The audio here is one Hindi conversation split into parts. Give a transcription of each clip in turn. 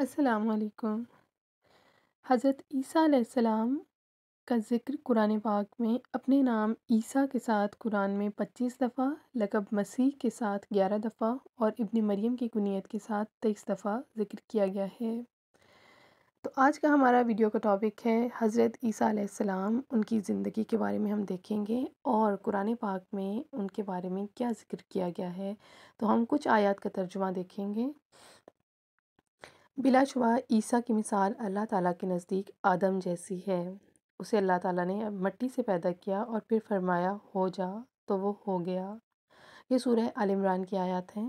असलकम हज़रत ईसा का ज़िक्र कुरान पाक में अपने नाम ईसा के साथ कुरान में 25 दफ़ा लकब मसीह के साथ 11 दफ़ा और इब्न मरियम की कुनीत के साथ 23 दफ़ा ज़िक्र किया गया है तो आज का हमारा वीडियो का टॉपिक है हज़रत ईसा उनकी ज़िंदगी के बारे में हम देखेंगे और कुरान पाक में उनके बारे में क्या ज़िक्र किया गया है तो हम कुछ आयात का तर्जुमा देखेंगे बिलाशुबा ईसा की मिसाल अल्लाह ताला के नज़दीक आदम जैसी है उसे अल्लाह ताला ने मट्टी से पैदा किया और फिर फरमाया हो जा तो वो हो गया ये सूरह आलिमरान की आयत हैं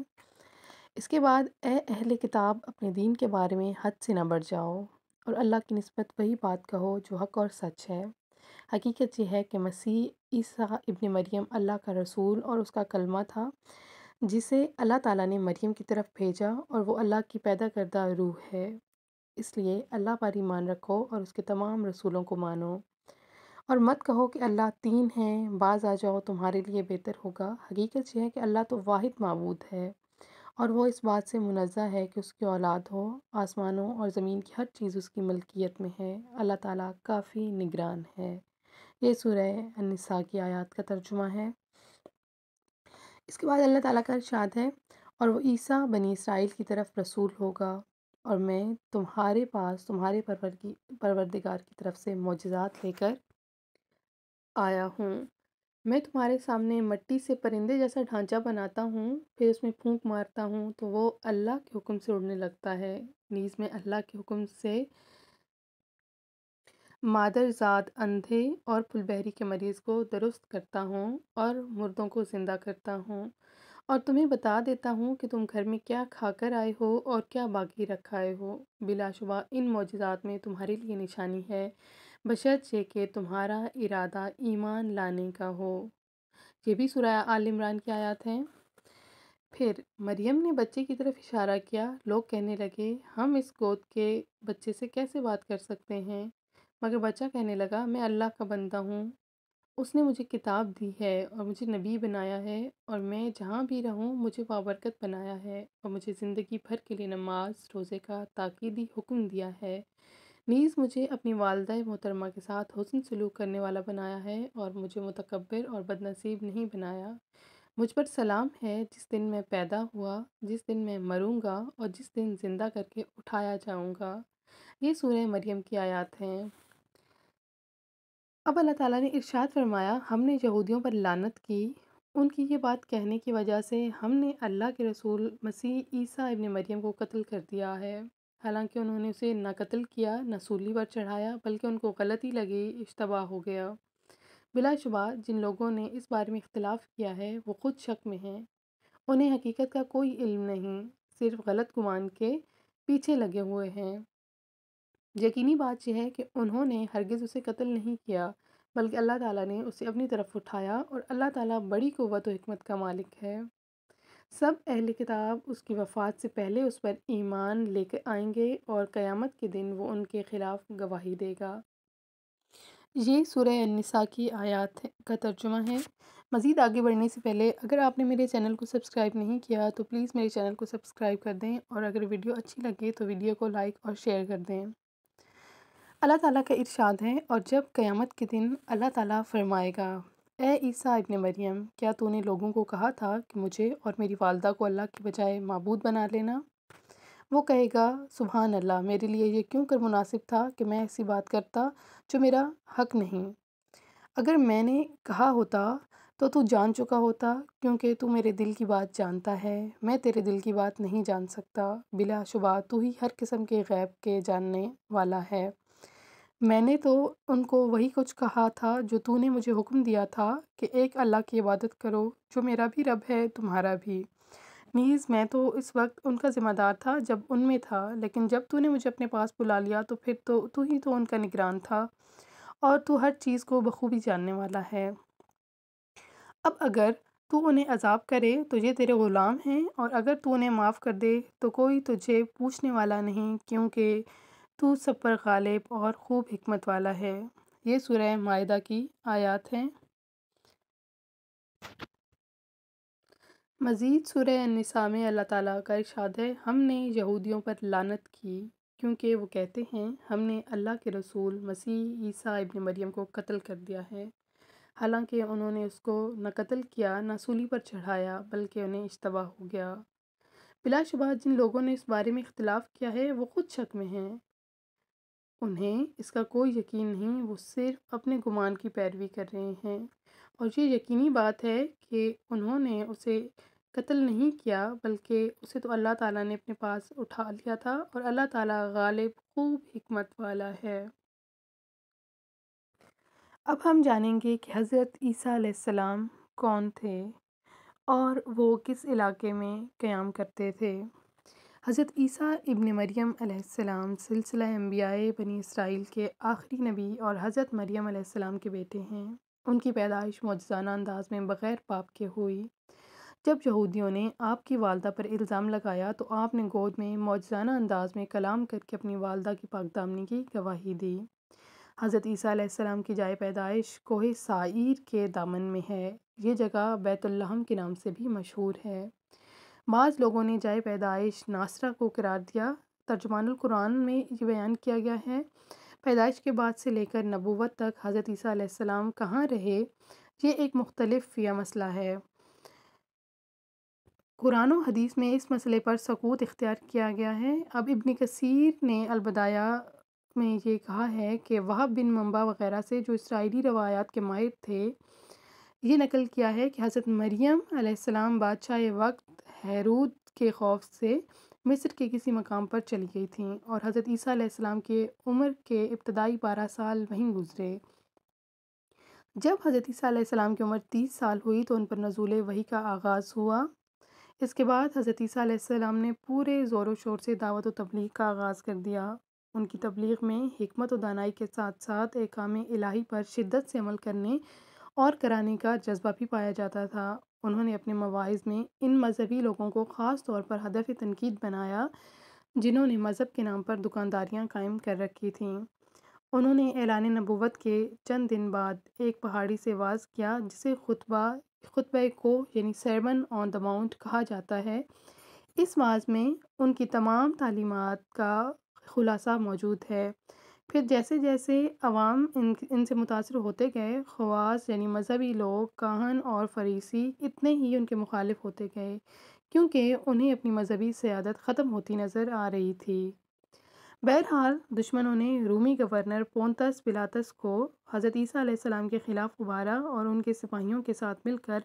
इसके बाद ए अहल किताब अपने दीन के बारे में हद से न बढ़ जाओ और अल्लाह की नस्बत वही बात कहो जो हक और सच है हकीकत यह है कि मसीह ईसा इबन मरियम अल्लाह का रसूल और उसका कलमा था जिसे अल्लाह ताला ने मरियम की तरफ भेजा और वो अल्लाह की पैदा करदा रूह है इसलिए अल्लाह पर मान रखो और उसके तमाम रसूलों को मानो और मत कहो कि अल्लाह तीन है बाज आ जाओ तुम्हारे लिए बेहतर होगा हकीकत यह है कि अल्लाह तो वाहिद मबूद है और वो इस बात से मुनज़ा है कि उसकी औलाद हो आसमानों और ज़मीन की हर चीज़ उसकी मलकियत में है अल्लाह ताला काफ़ी निगरान है ये सुरह अनसा की आयात का तर्जुमा है इसके बाद अल्लाह ताला का इरशाद है और वो ईसा बनी इसराइल की तरफ रसूल होगा और मैं तुम्हारे पास तुम्हारे परवर की परवरदिगार की तरफ से मोजात लेकर आया हूँ मैं तुम्हारे सामने मट्टी से परिंदे जैसा ढांचा बनाता हूँ फिर उसमें फूंक मारता हूँ तो वो अल्लाह के हुक्म से उड़ने लगता है नीज़ में अल्लाह के हुक्म से मादरजात अंधे और फुलबहरी के मरीज़ को दुरुस्त करता हूँ और मुर्दों को ज़िंदा करता हूँ और तुम्हें बता देता हूँ कि तुम घर में क्या खाकर आए हो और क्या बाकी रखा हो बिलाशुबा इन मोजात में तुम्हारे लिए निशानी है बशर्त ये कि तुम्हारा इरादा ईमान लाने का हो ये भी सुराया आल इमरान की आयात हैं फिर मरियम ने बच्चे की तरफ इशारा किया लोग कहने लगे हम इस गोद के बच्चे से कैसे बात कर सकते हैं मगर बच्चा कहने लगा मैं अल्लाह का बंदा हूँ उसने मुझे किताब दी है और मुझे नबी बनाया है और मैं जहाँ भी रहूँ मुझे बाबरकत बनाया है और मुझे ज़िंदगी भर के लिए नमाज रोज़े का ताकीदी हुक्म दिया है नीज़ मुझे अपनी वालदा मोहतरमा के साथ हसन सलूक करने वाला बनाया है और मुझे मतकबर और बदनसीब नहीं बनाया मुझ पर सलाम है जिस दिन मैं पैदा हुआ जिस दिन मैं मरूँगा और जिस दिन ज़िंदा करके उठाया जाऊँगा ये सूर्य मरियम की आयात हैं अब अल्लाह ताला ने इरशाद फरमाया हमने यहूदियों पर लानत की उनकी ये बात कहने की वजह से हमने अल्लाह के रसूल मसीह ईसा इबन मरियम को कत्ल कर दिया है हालांकि उन्होंने उसे ना कत्ल किया न सूली पर चढ़ाया बल्कि उनको गलती लगी इश्तबा हो गया बिलाशुबा जिन लोगों ने इस बारे में इख्तलाफ किया है वो खुद शक में हैं उन्हें हकीकत का कोई इल्म नहीं सिर्फ गलत गुमान के पीछे लगे हुए हैं यकीनी बात यह है कि उन्होंने हरगिज़ उसे कत्ल नहीं किया बल्कि अल्लाह ताला ने उसे अपनी तरफ उठाया और अल्लाह ताला बड़ी क़वत और हमत का मालिक है सब अहल किताब उसकी वफ़ात से पहले उस पर ईमान लेकर आएंगे और क़यामत के दिन वो उनके ख़िलाफ़ गवाही देगा ये सूर्य की आयात का तर्जुमा है मज़ीद आगे बढ़ने से पहले अगर आपने मेरे चैनल को सब्सक्राइब नहीं किया तो प्लीज़ मेरे चैनल को सब्सक्राइब कर दें और अगर वीडियो अच्छी लगे तो वीडियो को लाइक और शेयर कर दें अल्लाह ताला का इरशाद है और जब क़यामत के दिन अल्लाह ताला फरमाएगा ए ईसा इबन मरियम क्या तूने लोगों को कहा था कि मुझे और मेरी वालदा को अल्लाह के बजाय मबूद बना लेना वो कहेगा सुबहान अल्लाह मेरे लिए ये क्यों कर मुनासिब था कि मैं ऐसी बात करता जो मेरा हक नहीं अगर मैंने कहा होता तो तू जान चुका होता क्योंकि तू मेरे दिल की बात जानता है मैं तेरे दिल की बात नहीं जान सकता बिलाशुबा तू ही हर किस्म के गैब के जानने वाला है मैंने तो उनको वही कुछ कहा था जो तूने मुझे हुक्म दिया था कि एक अल्लाह की इबादत करो जो मेरा भी रब है तुम्हारा भी नीज़ मैं तो इस वक्त उनका ज़िम्मेदार था जब उनमें था लेकिन जब तूने मुझे अपने पास बुला लिया तो फिर तो तू ही तो उनका निगरान था और तू हर चीज़ को बखूबी जानने वाला है अब अगर तू उन्हें अजाब करे तो ये तेरे ग़ुलाम हैं और अगर तू उन्हें माफ़ कर दे तो कोई तुझे पूछने वाला नहीं क्योंकि तू सब पर गालिब और खूब हमत वाला है ये सुरह मायदा की आयात हैं मज़ीद सुरह निसा में अल्लाह ताला का इरशाद है हमने यहूदियों पर लानत की क्योंकि वो कहते हैं हमने अल्लाह के रसूल मसीह ईसा इबन मरियम को कत्ल कर दिया है हालांकि उन्होंने उसको न कत्ल किया न सूली पर चढ़ाया बल्कि उन्हें इश्तबा हो गया बिलाशुबा जिन लोगों ने इस बारे में इख्तलाफ किया है वो खुद शक में हैं उन्हें इसका कोई यकीन नहीं वो सिर्फ अपने गुमान की पैरवी कर रहे हैं और ये यकीनी बात है कि उन्होंने उसे कत्ल नहीं किया बल्कि उसे तो अल्लाह ताला ने अपने पास उठा लिया था और अल्लाह ताला गालिब खूब हमत वाला है अब हम जानेंगे कि हज़रत ईसा सलाम कौन थे और वो किस इलाके में क़याम करते थे हज़रत ईसा इबन मरियम अलैहिस्सलाम सिलसिला अम्बिया बनी इसराइल के आखिरी नबी और हज़रत मरियम अलैहिस्सलाम के बेटे हैं उनकी पैदाइश मौजाना अंदाज में बग़ैर पाप के हुई जब यहूदियों ने आपकी वालदा पर इल्ज़ाम लगाया तो आपने गोद में मौजाना अंदाज में कलाम करके अपनी वालदा की पाकदामनी की गवाही दी हज़रत ईसा की जाय पैदाइश कोहे साइर के दामन में है ये जगह बैतुल्लाहम के नाम से भी मशहूर है बाज़ लोगों ने जाए पैदाइश नासरा को करार दिया तर्जमान कुरान में ये बयान किया गया है पैदाइश के बाद से लेकर नबूवत तक हज़रत ईसीम कहाँ रहे ये एक मुख्तलफ या मसला है कुरान हदीस में इस मसले पर सकूत इख्तियार किया गया है अब इबन कसीर ने अलबदाया में ये कहा है कि वह बिन मम्बा वगैरह से जो इसराइली रवायात के माहिर थे ये नकल किया है कि हज़रत मरियम आसमाम बादशाह वक्त हैरूद के खौफ से मिस्र के किसी मकाम पर चली गई थी और हज़रत ईसा के उम्र के इब्तदाई बारह साल वहीं गुजरे जब हज़रत ईसीम की उम्र तीस साल हुई तो उन पर नजूल वही का आगाज़ हुआ इसके बाद हज़रत ईसीम ने पूरे ज़ोर व शोर से दावत व तबलीग का आगाज़ कर दिया उनकी तबलीग में हमत व दानाई के साथ साथ एकाम इलाही पर शिद्दत से अमल करने और कराने का जज्बा भी पाया जाता था उन्होंने अपने मवाज़ में इन मजहबी लोगों को ख़ास तौर पर हदफ तनकीद बनाया जिन्होंने मज़हब के नाम पर दुकानदारियाँ कायम कर रखी थीं उन्होंने ऐलान नबूत के चंद दिन बाद एक पहाड़ी से वाज किया जिसे खुतबा ख़ुतब को यानी सरमन ऑन द माउंट कहा जाता है इस वाज में उनकी तमाम तालीमत का खुलासा मौजूद है फिर जैसे जैसे अवाम इन इनसे मुतासर होते गए ख़वास यानी मजहबी लोग काहन और फरीसी इतने ही उनके मुखालिफ होते गए क्योंकि उन्हें अपनी मजहबी सियादत ख़त्म होती नज़र आ रही थी बहरहाल दुश्मनों ने रूमी गवर्नर पोंतस पिलातस को हज़रत ईसा के ख़िलाफ़ उबारा और उनके सिपाहियों के साथ मिलकर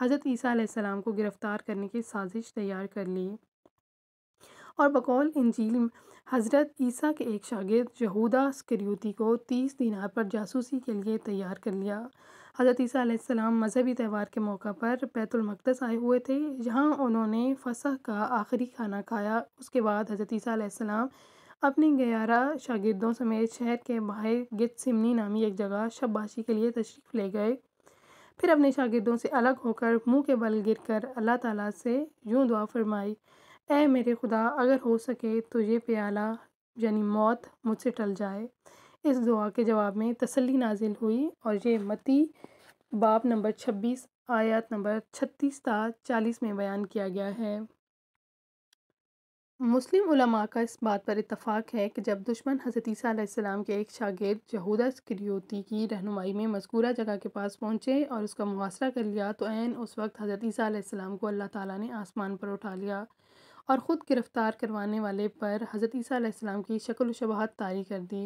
हज़रत ईसा को गिरफ़्तार करने की साजिश तैयार कर ली और बकौल इंजील हज़रत ईसा के एक शागिद यहूदा स्क्रियोती को तीस दिनार पर जासूसी के लिए तैयार कर लिया हज़रत ईसा मजहबी त्यौहार के मौका पर बैतुलमक़दस आए हुए थे जहाँ उन्होंने फसह का आखिरी खाना खाया उसके बाद हज़रत ईसा अपने ग्यारह शागिदों समेत शहर के बाहर गित सिमनी नामी एक जगह शब्बाशी के लिए तशरीफ़ ले गए फिर अपने शागिदों से अलग होकर मुंह के बल गिर कर अल्लाह ताला से यूँ दुआ फरमाई ऐ मेरे खुदा अगर हो सके तो ये प्याला यानी मौत मुझसे टल जाए इस दुआ के जवाब में तसल्ली नाजिल हुई और ये मती बाप नंबर छब्बीस आयत नंबर छत्तीस ता चालीस में बयान किया गया है मुस्लिम उलमा का इस बात पर इतफ़ाक़ है कि जब दुश्मन हज़रतीसम के एक शागिर्द यहूदा स्क्रियोती की रहनुमाई में मजकूरा जगह के पास पहुँचे और उसका मुहासरा कर लिया तो एन उस वक्त हज़रतीसम को अल्लाह ताला ने आसमान पर उठा लिया और ख़ुद गिरफ़्तार करवाने वाले पर हज़रत ईसीम की शक्ल शबाहत तारी कर दी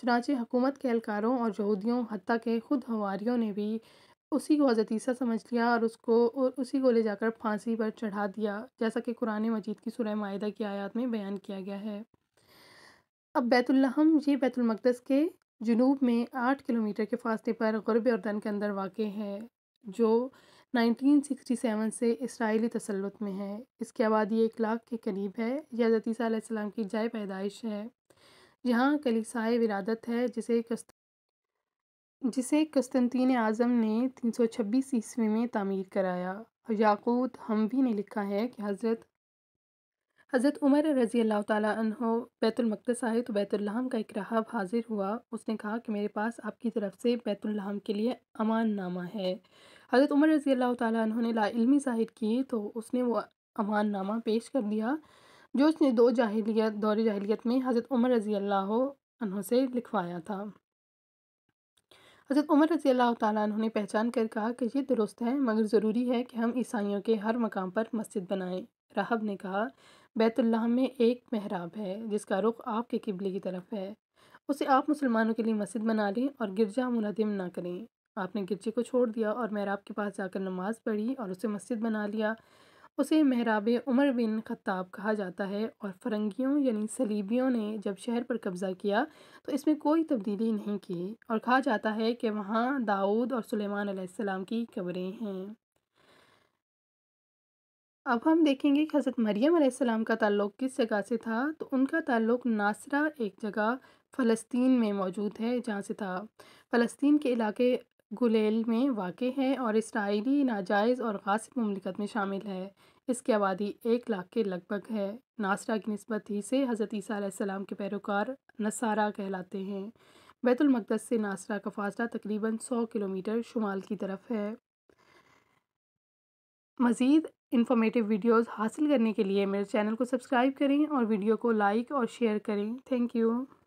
चुनाचे हुकूमत के एहलकारों और यहूदियों हती के ख़ुद हवारीयों ने भी उसी को हज़रत ईसा समझ लिया और उसको और उसी को ले जाकर फांसी पर चढ़ा दिया जैसा कि कुरान मजीद की सुरह माहा की आयात में बयान किया गया है अब बैतुल्हम ये बैतुलमक़दस के जनूब में आठ किलोमीटर के फासले पर गरब और दन के अंदर वाक़ है जो 1967 से इसराइली तसल्लुत में है इसकी आबादी एक लाख के करीब है यह हज़रतीसम की जाय पैदाइश है यहाँ कलिसाए विरादत है जिसे कस्त जिसे कस्तनतीन आज़म ने 326 ईस्वी में तामीर कराया और याकूत हमवी ने लिखा है कि हज़रत हज़रत उमर रज़ी अल्लाह तहो बैतुलमक़दस आए तो बैतुल्लाहम का एक रहाब हाज़िर हुआ उसने कहा कि मेरे पास आपकी तरफ़ से बैतुल्लाहम के लिए अमान नामा है हज़रत उमर रज़ी अल्लाह तु ने लाइल्मी ज़ाहिर की तो उसने वो अमान नामा पेश कर दिया जो उसने दो जाहलीत दौरे जाहलीत में हज़रत उमर रज़ी अल्लाह से लिखवाया था हज़रत उमर रज़ी अल्लाह तु ने पहचान कर कहा कि ये दुरुस्त है मगर ज़रूरी है कि हम ईसाइयों के हर मकाम पर मस्जिद बनाएं राहब ने कहा बैतुल्लाह में एक महराब है जिसका रुख आपके किबले की तरफ है उसे आप मुसलमानों के लिए मस्जिद बना लें और गिरजा मुनदम ना करें आपने गिरजे को छोड़ दिया और महराब के पास जाकर नमाज़ पढ़ी और उसे मस्जिद बना लिया उसे महराब उमर बिन खत्ताब कहा जाता है और फरंगियों यानी सलीबियों ने जब शहर पर कब्ज़ा किया तो इसमें कोई तब्दीली नहीं की और कहा जाता है कि वहाँ दाऊद और सुलेमान सलाम की कब्रें हैं अब हम देखेंगे कि हज़रत मरियम सलाम का ताल्लुक़ किस जगह से था तो उनका ताल्लुक़ नासरा एक जगह फ़लस्तीन में मौजूद है जहाँ से था फ़लस्तीन के इलाके गुलेल में वाक़ है और इसराइली नाजायज़ और गासिब ममलिकत में शामिल है इसकी आबादी एक लाख के लगभग है नासरा की नस्बत ही से हज़रत ईसीम के पैरोकार नसारा कहलाते हैं बैतुलमक़दस से नासरा का फासला तकरीबन सौ किलोमीटर शुमाल की तरफ है मज़ीद इन्फॉर्मेटिव वीडियोज़ हासिल करने के लिए मेरे चैनल को सब्सक्राइब करें और वीडियो को लाइक और शेयर करें थैंक यू